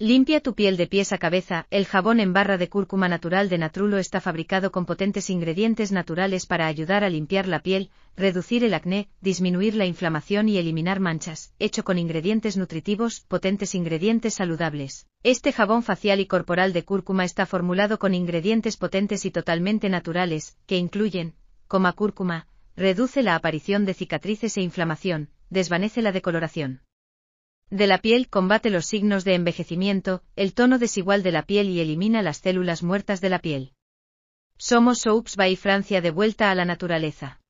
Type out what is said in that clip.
Limpia tu piel de pies a cabeza, el jabón en barra de cúrcuma natural de Natrulo está fabricado con potentes ingredientes naturales para ayudar a limpiar la piel, reducir el acné, disminuir la inflamación y eliminar manchas, hecho con ingredientes nutritivos, potentes ingredientes saludables. Este jabón facial y corporal de cúrcuma está formulado con ingredientes potentes y totalmente naturales, que incluyen, coma cúrcuma, reduce la aparición de cicatrices e inflamación, desvanece la decoloración de la piel combate los signos de envejecimiento, el tono desigual de la piel y elimina las células muertas de la piel. Somos Soaps by Francia de vuelta a la naturaleza.